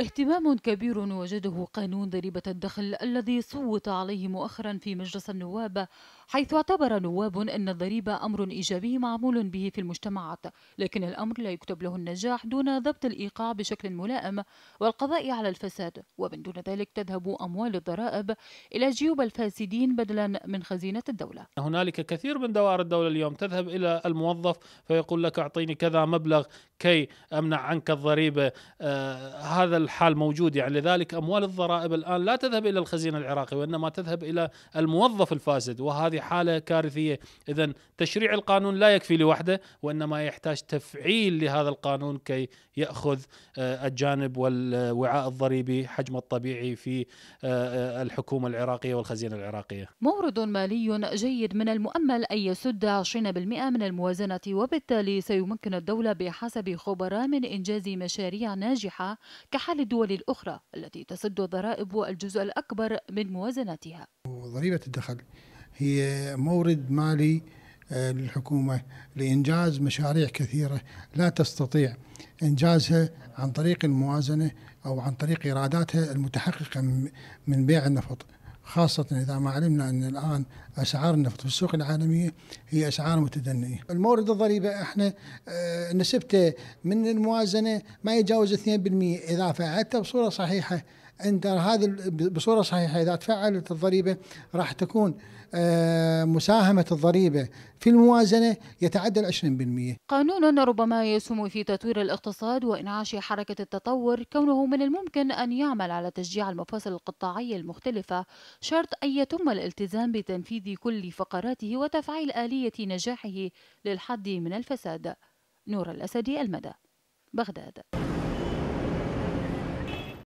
اهتمام كبير وجده قانون ضريبة الدخل الذي صوت عليه مؤخرا في مجلس النواب حيث اعتبر نواب أن الضريبة أمر إيجابي معمول به في المجتمعات لكن الأمر لا يكتب له النجاح دون ضبط الإيقاع بشكل ملائم والقضاء على الفساد ومن دون ذلك تذهب أموال الضرائب إلى جيوب الفاسدين بدلا من خزينة الدولة هنالك كثير من دوائر الدولة اليوم تذهب إلى الموظف فيقول لك أعطيني كذا مبلغ كي أمنع عنك الضريبة آه هذا الحال موجود يعني لذلك أموال الضرائب الآن لا تذهب إلى الخزينة العراقي وإنما تذهب إلى الموظف الفاسد وهذه حالة كارثية إذا تشريع القانون لا يكفي لوحده وإنما يحتاج تفعيل لهذا القانون كي يأخذ آه، الجانب والوعاء الضريبي حجمه الطبيعي في آه، آه، الحكومة العراقية والخزينة العراقية مورد مالي جيد من المؤمل أن يسد 20% من الموازنة وبالتالي سيمكن الدولة بحسب خبراء من إنجاز مشاريع ناجحة كحل الدول الأخرى التي تسد الضرائب الجزء الأكبر من موازناتها ضريبة الدخل هي مورد مالي آه، للحكومة لإنجاز مشاريع كثيرة لا تستطيع إنجازها عن طريق الموازنة أو عن طريق إيراداتها المتحققة من بيع النفط خاصة إذا ما علمنا أن الآن أسعار النفط في السوق العالمية هي أسعار متدنية المورد الضريبة إحنا آه، نسبته من الموازنة ما يتجاوز 2% إذا فعلته بصورة صحيحة انت هذا بصوره صحيحه اذا تفعلت الضريبه راح تكون آه، مساهمه الضريبه في الموازنه يتعدى 20%. قانون ربما يسهم في تطوير الاقتصاد وانعاش حركه التطور كونه من الممكن ان يعمل على تشجيع المفاصل القطاعيه المختلفه شرط أن يتم الالتزام بتنفيذ كل فقراته وتفعيل آلية نجاحه للحد من الفساد نور الأسدي المدى بغداد